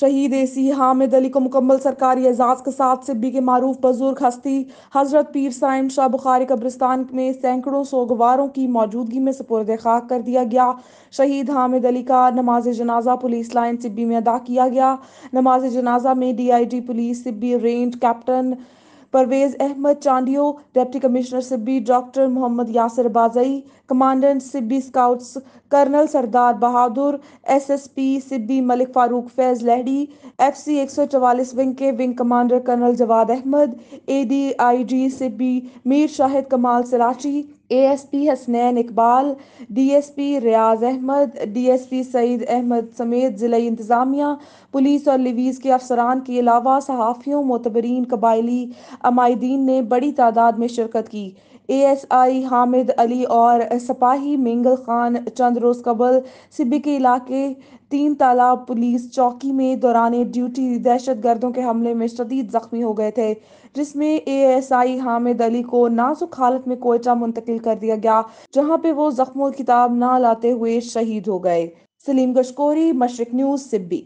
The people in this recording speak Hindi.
शहीद ए सी हामिद अली को मुकम्मल सरकारी एजाज़ के साथ सिब्बी के मरूफ बुजुर्ग हस्ती हज़रत पीर साइम शाह बुखारी कब्रिस्तान में सैकड़ों सोगवारों की मौजूदगी में सपुरद खाक कर दिया गया शहीद हामिद अली का नमाज जनाजा पुलिस लाइन सिब्बी में अदा किया गया नमाज जनाजा में D I G police Sibi range captain Parvez Ahmed Chandio deputy commissioner Sibi doctor Mohammad Yasir Bazai commandant Sibi scouts colonel Sardar Bahadur SSP Sibi Malik Farooq Faiz Lehri F C एक सौ चवालीस विंग के wing commander colonel Jawad Ahmed A D I G Sibi Mir Shahid Kamal Sarachi ASP Hasnain Iqbal DSP Riaz Ahmed DSP Saeed Ahmed समेत ज़िले इंतज़ामिया पुलिस और लिवीज़ के अफसरान के अलावा सहाफ़ियों मतबरीन कबायली अमायदीन ने बड़ी तादाद में शिरकत की एएसआई हामिद अली और सपाही मेंगल खान चंद रोज कबल सिब्बी के इलाके तीन तालाब पुलिस चौकी में दौरान ड्यूटी दहशत गर्दों के हमले में शदीद जख्मी हो गए थे जिसमें एएसआई हामिद अली को नाजुक हालत में कोयटा मुंतकिल कर दिया गया जहां पे वो जख्मों किताब ना लाते हुए शहीद हो गए सलीम गशकोरी मशरक न्यूज सिब्बी